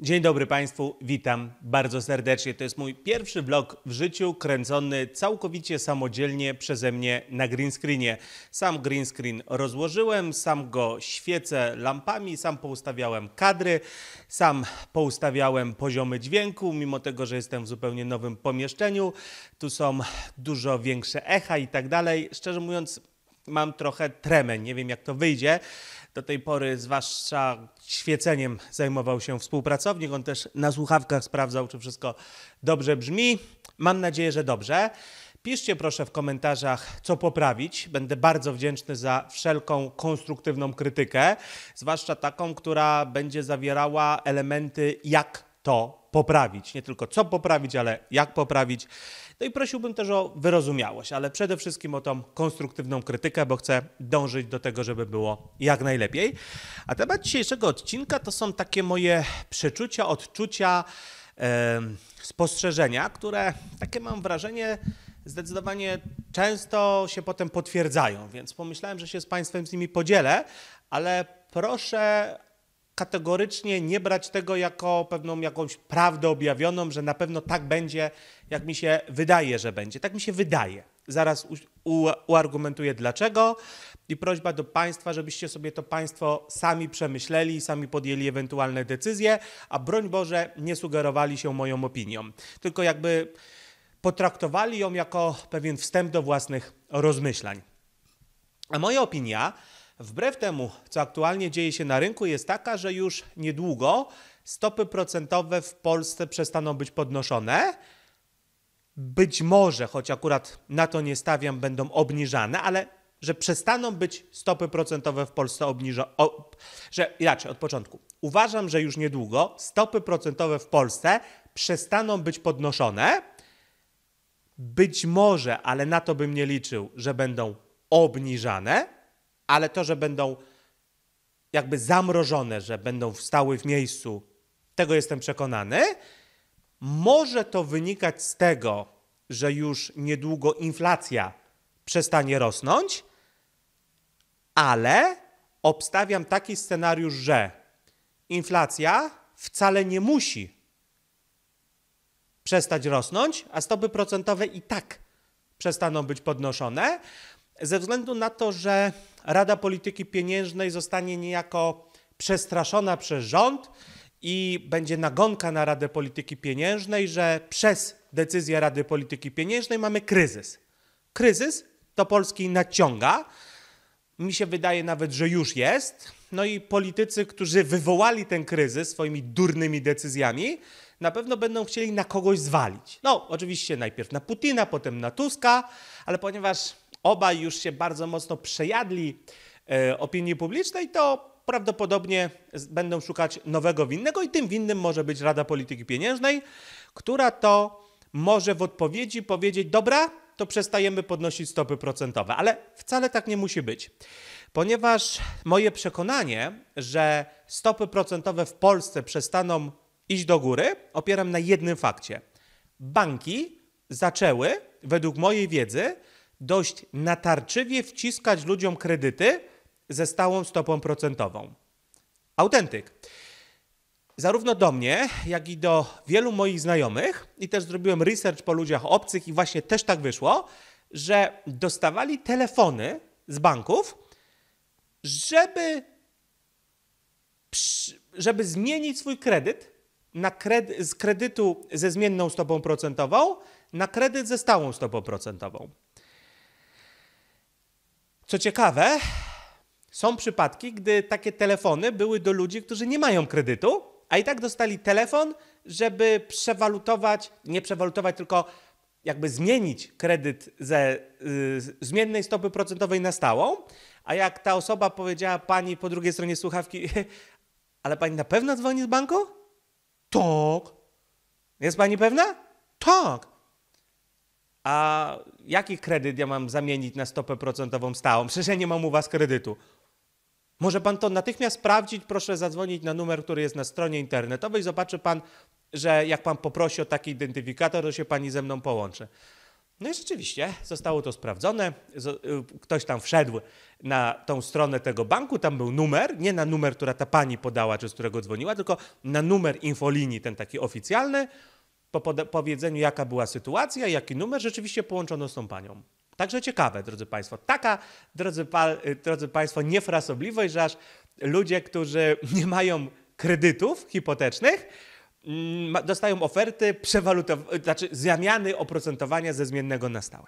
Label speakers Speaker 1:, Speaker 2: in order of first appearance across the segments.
Speaker 1: Dzień dobry Państwu, witam bardzo serdecznie. To jest mój pierwszy vlog w życiu, kręcony całkowicie samodzielnie przeze mnie na green screenie. Sam green screen rozłożyłem, sam go świecę lampami, sam poustawiałem kadry, sam poustawiałem poziomy dźwięku, mimo tego, że jestem w zupełnie nowym pomieszczeniu. Tu są dużo większe echa i tak dalej. Szczerze mówiąc, mam trochę tremę, nie wiem jak to wyjdzie. Do tej pory zwłaszcza świeceniem zajmował się współpracownik, on też na słuchawkach sprawdzał, czy wszystko dobrze brzmi. Mam nadzieję, że dobrze. Piszcie proszę w komentarzach, co poprawić. Będę bardzo wdzięczny za wszelką konstruktywną krytykę, zwłaszcza taką, która będzie zawierała elementy, jak to poprawić. Nie tylko co poprawić, ale jak poprawić. No i prosiłbym też o wyrozumiałość, ale przede wszystkim o tą konstruktywną krytykę, bo chcę dążyć do tego, żeby było jak najlepiej. A temat dzisiejszego odcinka to są takie moje przeczucia, odczucia, yy, spostrzeżenia, które takie mam wrażenie zdecydowanie często się potem potwierdzają, więc pomyślałem, że się z Państwem z nimi podzielę, ale proszę kategorycznie nie brać tego jako pewną jakąś prawdę objawioną, że na pewno tak będzie, jak mi się wydaje, że będzie. Tak mi się wydaje. Zaraz uargumentuję dlaczego i prośba do Państwa, żebyście sobie to Państwo sami przemyśleli, sami podjęli ewentualne decyzje, a broń Boże nie sugerowali się moją opinią, tylko jakby potraktowali ją jako pewien wstęp do własnych rozmyślań. A moja opinia Wbrew temu, co aktualnie dzieje się na rynku, jest taka, że już niedługo stopy procentowe w Polsce przestaną być podnoszone. Być może, choć akurat na to nie stawiam, będą obniżane, ale że przestaną być stopy procentowe w Polsce obniżone. Że inaczej, od początku. Uważam, że już niedługo stopy procentowe w Polsce przestaną być podnoszone. Być może, ale na to bym nie liczył, że będą obniżane ale to, że będą jakby zamrożone, że będą stały w miejscu, tego jestem przekonany. Może to wynikać z tego, że już niedługo inflacja przestanie rosnąć, ale obstawiam taki scenariusz, że inflacja wcale nie musi przestać rosnąć, a stopy procentowe i tak przestaną być podnoszone ze względu na to, że Rada Polityki Pieniężnej zostanie niejako przestraszona przez rząd i będzie nagonka na Radę Polityki Pieniężnej, że przez decyzję Rady Polityki Pieniężnej mamy kryzys. Kryzys to Polski naciąga. Mi się wydaje nawet, że już jest. No i politycy, którzy wywołali ten kryzys swoimi durnymi decyzjami, na pewno będą chcieli na kogoś zwalić. No, oczywiście najpierw na Putina, potem na Tuska, ale ponieważ obaj już się bardzo mocno przejadli e, opinii publicznej, to prawdopodobnie będą szukać nowego winnego i tym winnym może być Rada Polityki Pieniężnej, która to może w odpowiedzi powiedzieć: Dobra, to przestajemy podnosić stopy procentowe. Ale wcale tak nie musi być, ponieważ moje przekonanie, że stopy procentowe w Polsce przestaną iść do góry, opieram na jednym fakcie. Banki zaczęły, według mojej wiedzy, dość natarczywie wciskać ludziom kredyty ze stałą stopą procentową. Autentyk. Zarówno do mnie, jak i do wielu moich znajomych, i też zrobiłem research po ludziach obcych, i właśnie też tak wyszło, że dostawali telefony z banków, żeby, żeby zmienić swój kredyt na kredy, z kredytu ze zmienną stopą procentową na kredyt ze stałą stopą procentową. Co ciekawe, są przypadki, gdy takie telefony były do ludzi, którzy nie mają kredytu, a i tak dostali telefon, żeby przewalutować, nie przewalutować, tylko jakby zmienić kredyt ze y, zmiennej stopy procentowej na stałą. A jak ta osoba powiedziała pani po drugiej stronie słuchawki, ale pani na pewno dzwoni z banku? Tak. Jest pani pewna? Tak. A jaki kredyt ja mam zamienić na stopę procentową stałą? Przecież ja nie mam u was kredytu. Może pan to natychmiast sprawdzić, proszę zadzwonić na numer, który jest na stronie internetowej. Zobaczy pan, że jak pan poprosi o taki identyfikator, to się pani ze mną połączy. No i rzeczywiście zostało to sprawdzone. Y, ktoś tam wszedł na tą stronę tego banku, tam był numer, nie na numer, który ta pani podała, czy z którego dzwoniła, tylko na numer infolinii, ten taki oficjalny po powiedzeniu, jaka była sytuacja, jaki numer, rzeczywiście połączono z tą panią. Także ciekawe, drodzy Państwo. Taka, drodzy, pa, drodzy Państwo, niefrasobliwość, że aż ludzie, którzy nie mają kredytów hipotecznych, mm, dostają oferty przewalutow- znaczy zamiany oprocentowania ze zmiennego na stałe.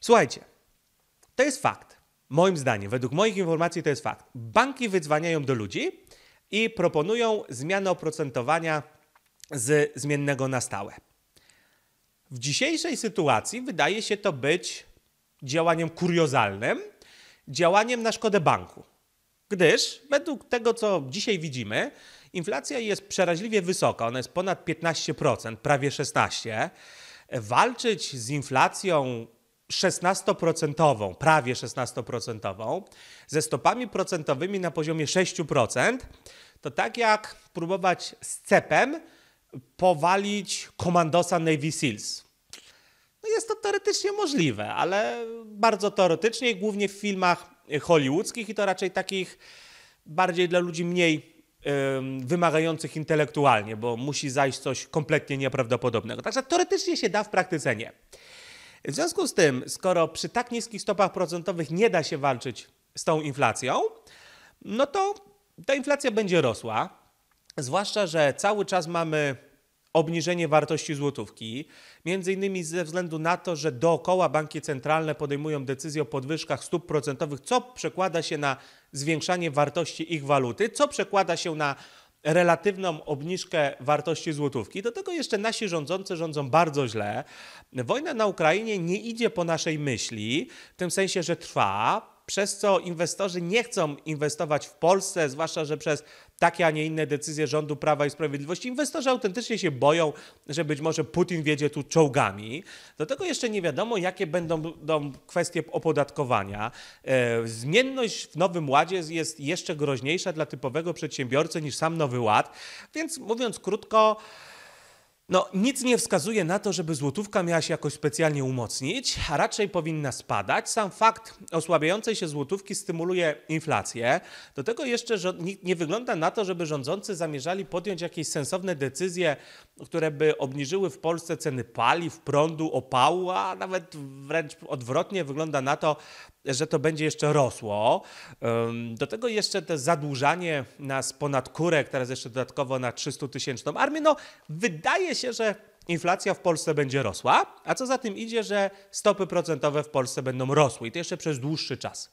Speaker 1: Słuchajcie, to jest fakt. Moim zdaniem, według moich informacji to jest fakt. Banki wydzwaniają do ludzi i proponują zmianę oprocentowania z zmiennego na stałe. W dzisiejszej sytuacji wydaje się to być działaniem kuriozalnym, działaniem na szkodę banku. Gdyż według tego, co dzisiaj widzimy, inflacja jest przeraźliwie wysoka, ona jest ponad 15%, prawie 16%. Walczyć z inflacją 16%, prawie 16%, ze stopami procentowymi na poziomie 6%, to tak jak próbować z cepem powalić komandosa Navy Seals. No jest to teoretycznie możliwe, ale bardzo teoretycznie i głównie w filmach hollywoodzkich i to raczej takich bardziej dla ludzi mniej wymagających intelektualnie, bo musi zajść coś kompletnie nieprawdopodobnego. Także teoretycznie się da, w praktyce nie. W związku z tym, skoro przy tak niskich stopach procentowych nie da się walczyć z tą inflacją, no to ta inflacja będzie rosła. Zwłaszcza, że cały czas mamy obniżenie wartości złotówki, między innymi ze względu na to, że dookoła banki centralne podejmują decyzję o podwyżkach stóp procentowych, co przekłada się na zwiększanie wartości ich waluty, co przekłada się na relatywną obniżkę wartości złotówki. Do tego jeszcze nasi rządzący rządzą bardzo źle. Wojna na Ukrainie nie idzie po naszej myśli, w tym sensie, że trwa przez co inwestorzy nie chcą inwestować w Polsce, zwłaszcza, że przez takie, a nie inne decyzje rządu Prawa i Sprawiedliwości inwestorzy autentycznie się boją, że być może Putin wiedzie tu czołgami. Do tego jeszcze nie wiadomo, jakie będą, będą kwestie opodatkowania. E, zmienność w Nowym Ładzie jest jeszcze groźniejsza dla typowego przedsiębiorcy niż sam Nowy Ład, więc mówiąc krótko, no, nic nie wskazuje na to, żeby złotówka miała się jakoś specjalnie umocnić, a raczej powinna spadać. Sam fakt osłabiającej się złotówki stymuluje inflację. Do tego jeszcze nie wygląda na to, żeby rządzący zamierzali podjąć jakieś sensowne decyzje które by obniżyły w Polsce ceny paliw, prądu, opału, a nawet wręcz odwrotnie wygląda na to, że to będzie jeszcze rosło. Do tego jeszcze to zadłużanie nas ponad kurek, teraz jeszcze dodatkowo na 300 tysięczną armię. No, wydaje się, że inflacja w Polsce będzie rosła, a co za tym idzie, że stopy procentowe w Polsce będą rosły i to jeszcze przez dłuższy czas.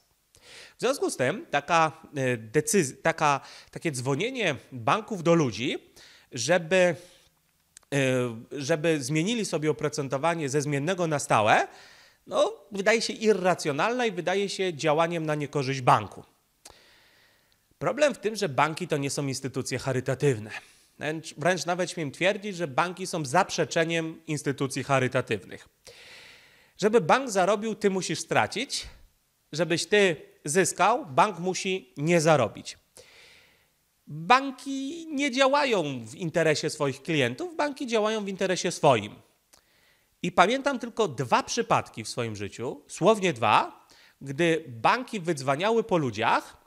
Speaker 1: W związku z tym taka y, decyzja, taka, takie dzwonienie banków do ludzi, żeby Y, żeby zmienili sobie oprocentowanie ze zmiennego na stałe, no, wydaje się irracjonalna i wydaje się działaniem na niekorzyść banku. Problem w tym, że banki to nie są instytucje charytatywne. Wręcz nawet śmiem twierdzić, że banki są zaprzeczeniem instytucji charytatywnych. Żeby bank zarobił, ty musisz stracić. Żebyś ty zyskał, bank musi nie zarobić. Banki nie działają w interesie swoich klientów, banki działają w interesie swoim. I pamiętam tylko dwa przypadki w swoim życiu, słownie dwa, gdy banki wydzwaniały po ludziach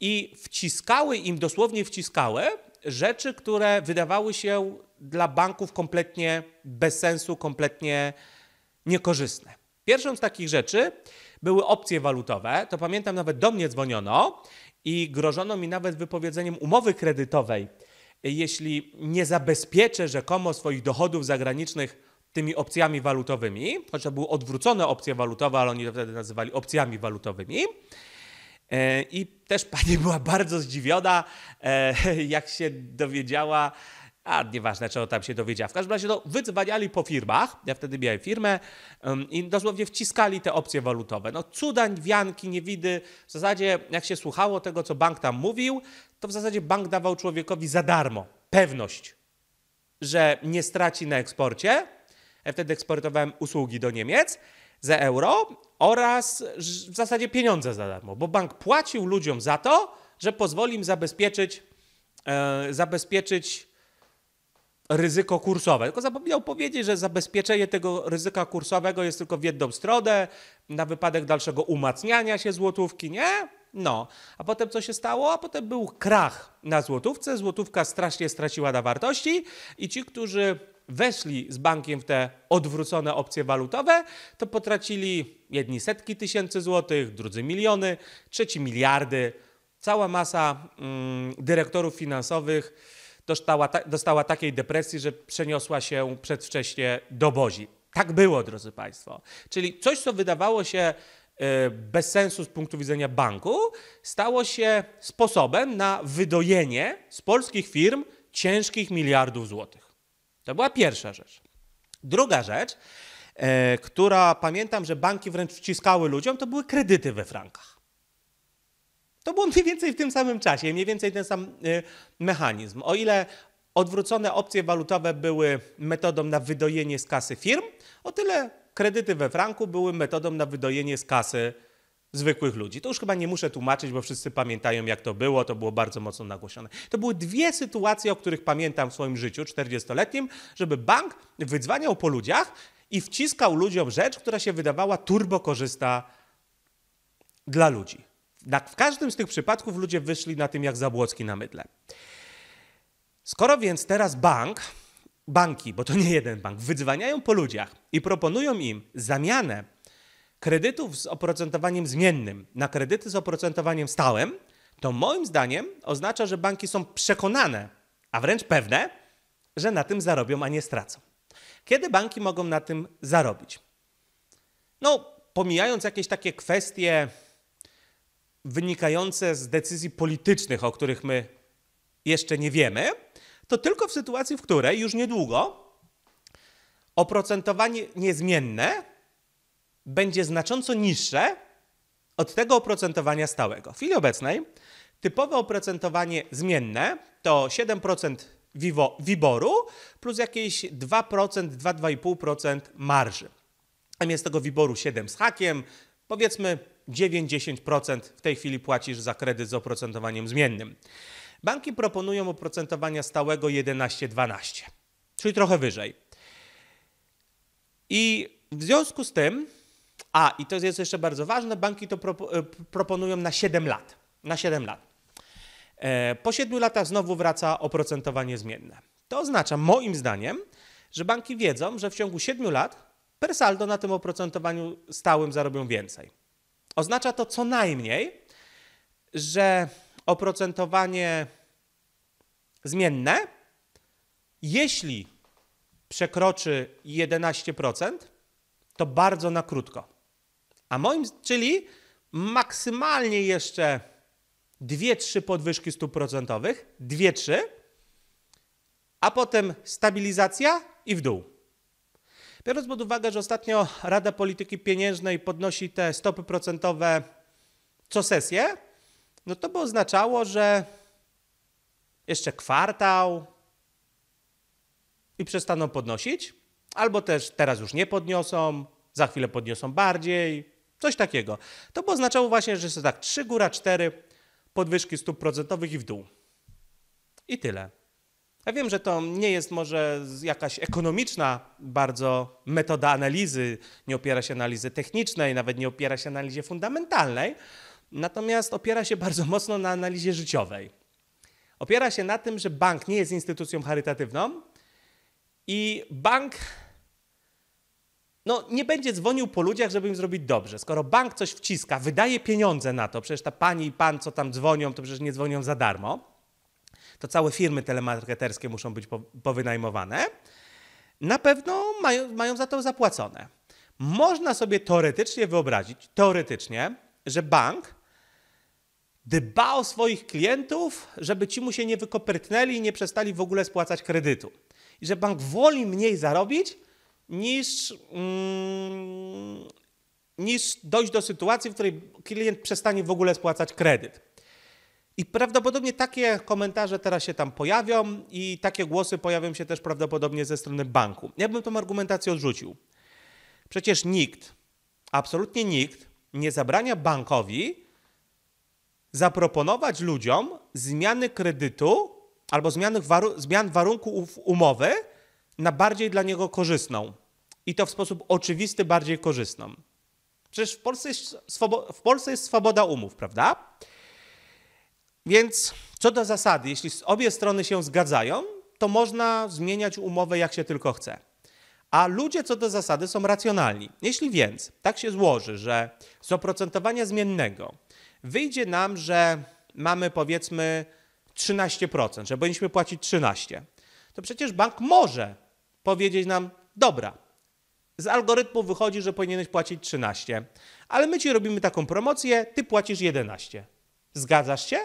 Speaker 1: i wciskały im, dosłownie wciskały, rzeczy, które wydawały się dla banków kompletnie bez sensu, kompletnie niekorzystne. Pierwszą z takich rzeczy były opcje walutowe, to pamiętam nawet do mnie dzwoniono i grożono mi nawet wypowiedzeniem umowy kredytowej, jeśli nie zabezpieczę rzekomo swoich dochodów zagranicznych tymi opcjami walutowymi, chociaż były odwrócone opcje walutowe, ale oni to wtedy nazywali opcjami walutowymi. E, I też pani była bardzo zdziwiona, e, jak się dowiedziała, a nieważne, czego tam się dowiedziała. W każdym razie to no, wydzwaniali po firmach, ja wtedy miałem firmę i dosłownie wciskali te opcje walutowe. No cudań, wianki, niewidy. W zasadzie jak się słuchało tego, co bank tam mówił, to w zasadzie bank dawał człowiekowi za darmo pewność, że nie straci na eksporcie. Ja wtedy eksportowałem usługi do Niemiec za euro oraz w zasadzie pieniądze za darmo, bo bank płacił ludziom za to, że pozwoli im zabezpieczyć, e, zabezpieczyć ryzyko kursowe. Tylko zapomniał powiedzieć, że zabezpieczenie tego ryzyka kursowego jest tylko w jedną stronę, na wypadek dalszego umacniania się złotówki, nie? No, a potem co się stało? A potem był krach na złotówce, złotówka strasznie straciła na wartości i ci, którzy weszli z bankiem w te odwrócone opcje walutowe, to potracili jedni setki tysięcy złotych, drudzy miliony, trzeci miliardy. Cała masa mm, dyrektorów finansowych dostała, ta, dostała takiej depresji, że przeniosła się przedwcześnie do Bozi. Tak było, drodzy Państwo. Czyli coś, co wydawało się e, bez sensu z punktu widzenia banku, stało się sposobem na wydojenie z polskich firm ciężkich miliardów złotych. To była pierwsza rzecz. Druga rzecz, e, która pamiętam, że banki wręcz wciskały ludziom, to były kredyty we frankach. To było mniej więcej w tym samym czasie, mniej więcej ten sam y, mechanizm. O ile odwrócone opcje walutowe były metodą na wydojenie z kasy firm, o tyle kredyty we franku były metodą na wydojenie z kasy zwykłych ludzi. To już chyba nie muszę tłumaczyć, bo wszyscy pamiętają, jak to było. To było bardzo mocno nagłośnione. To były dwie sytuacje, o których pamiętam w swoim życiu 40-letnim, żeby bank wydzwaniał po ludziach i wciskał ludziom rzecz, która się wydawała turbo dla ludzi. Na, w każdym z tych przypadków ludzie wyszli na tym jak zabłocki na mydle. Skoro więc teraz bank, banki, bo to nie jeden bank, wydzwaniają po ludziach i proponują im zamianę kredytów z oprocentowaniem zmiennym na kredyty z oprocentowaniem stałym, to moim zdaniem oznacza, że banki są przekonane, a wręcz pewne, że na tym zarobią, a nie stracą. Kiedy banki mogą na tym zarobić? No, pomijając jakieś takie kwestie wynikające z decyzji politycznych, o których my jeszcze nie wiemy, to tylko w sytuacji, w której już niedługo oprocentowanie niezmienne będzie znacząco niższe od tego oprocentowania stałego. W chwili obecnej typowe oprocentowanie zmienne to 7% wiboru plus jakieś 2%, 25 marży. A jest tego wiboru 7 z hakiem, powiedzmy 9-10% w tej chwili płacisz za kredyt z oprocentowaniem zmiennym. Banki proponują oprocentowania stałego 11-12, czyli trochę wyżej. I w związku z tym, a i to jest jeszcze bardzo ważne, banki to e, proponują na 7 lat. Na 7 lat. E, po 7 latach znowu wraca oprocentowanie zmienne. To oznacza, moim zdaniem, że banki wiedzą, że w ciągu 7 lat per saldo na tym oprocentowaniu stałym zarobią więcej. Oznacza to co najmniej, że oprocentowanie zmienne, jeśli przekroczy 11%, to bardzo na krótko. A moim, czyli maksymalnie jeszcze 2-3 podwyżki stóp procentowych, 2-3, a potem stabilizacja i w dół. Biorąc pod uwagę, że ostatnio Rada Polityki Pieniężnej podnosi te stopy procentowe co sesję, no to by oznaczało, że jeszcze kwartał i przestaną podnosić, albo też teraz już nie podniosą, za chwilę podniosą bardziej, coś takiego. To by oznaczało właśnie, że są tak trzy góra cztery podwyżki stóp procentowych i w dół. I tyle. Ja wiem, że to nie jest może jakaś ekonomiczna bardzo metoda analizy, nie opiera się analizy technicznej, nawet nie opiera się analizie fundamentalnej, natomiast opiera się bardzo mocno na analizie życiowej. Opiera się na tym, że bank nie jest instytucją charytatywną i bank no, nie będzie dzwonił po ludziach, żeby im zrobić dobrze. Skoro bank coś wciska, wydaje pieniądze na to, przecież ta pani i pan, co tam dzwonią, to przecież nie dzwonią za darmo to całe firmy telemarketerskie muszą być powynajmowane, na pewno mają, mają za to zapłacone. Można sobie teoretycznie wyobrazić, teoretycznie, że bank dba o swoich klientów, żeby ci mu się nie wykopertnęli i nie przestali w ogóle spłacać kredytu. I że bank woli mniej zarobić niż, mm, niż dojść do sytuacji, w której klient przestanie w ogóle spłacać kredyt. I prawdopodobnie takie komentarze teraz się tam pojawią i takie głosy pojawią się też prawdopodobnie ze strony banku. Ja bym tą argumentację odrzucił. Przecież nikt, absolutnie nikt, nie zabrania bankowi zaproponować ludziom zmiany kredytu albo zmian, waru zmian warunków umowy na bardziej dla niego korzystną. I to w sposób oczywisty bardziej korzystną. Przecież w Polsce jest, w Polsce jest swoboda umów, prawda? Więc co do zasady, jeśli obie strony się zgadzają, to można zmieniać umowę jak się tylko chce. A ludzie co do zasady są racjonalni. Jeśli więc tak się złoży, że z oprocentowania zmiennego wyjdzie nam, że mamy powiedzmy 13%, że powinniśmy płacić 13%, to przecież bank może powiedzieć nam, dobra, z algorytmu wychodzi, że powinieneś płacić 13, ale my ci robimy taką promocję, ty płacisz 11. Zgadzasz się?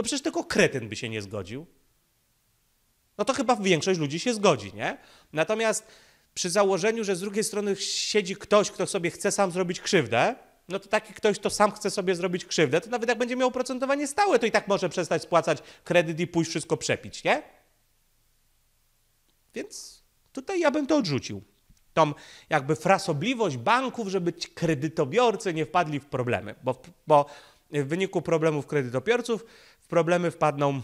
Speaker 1: No przecież tylko kretyn by się nie zgodził. No to chyba większość ludzi się zgodzi, nie? Natomiast przy założeniu, że z drugiej strony siedzi ktoś, kto sobie chce sam zrobić krzywdę, no to taki ktoś, kto sam chce sobie zrobić krzywdę, to nawet jak będzie miał oprocentowanie stałe, to i tak może przestać spłacać kredyt i pójść wszystko przepić, nie? Więc tutaj ja bym to odrzucił. Tą jakby frasobliwość banków, żeby kredytobiorcy nie wpadli w problemy, bo, bo w wyniku problemów kredytobiorców problemy wpadną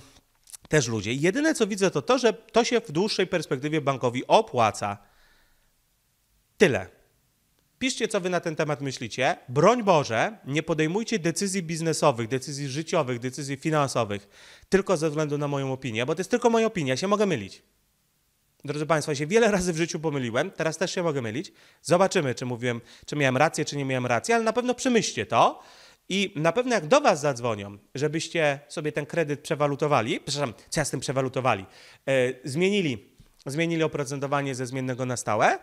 Speaker 1: też ludzie. Jedyne co widzę to to, że to się w dłuższej perspektywie bankowi opłaca. Tyle. Piszcie, co wy na ten temat myślicie. Broń Boże, nie podejmujcie decyzji biznesowych, decyzji życiowych, decyzji finansowych tylko ze względu na moją opinię, bo to jest tylko moja opinia, ja się mogę mylić. Drodzy Państwo, się wiele razy w życiu pomyliłem, teraz też się mogę mylić. Zobaczymy, czy mówiłem, czy miałem rację, czy nie miałem racji, ale na pewno przemyślcie to. I na pewno jak do was zadzwonią, żebyście sobie ten kredyt przewalutowali, przepraszam, co ja z tym przewalutowali, e, zmienili, zmienili oprocentowanie ze zmiennego na stałe,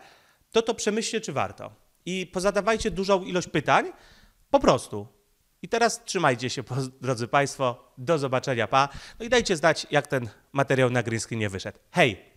Speaker 1: to to przemyślcie, czy warto. I pozadawajcie dużą ilość pytań, po prostu. I teraz trzymajcie się, drodzy Państwo. Do zobaczenia, pa. No i dajcie znać, jak ten materiał na green nie wyszedł. Hej!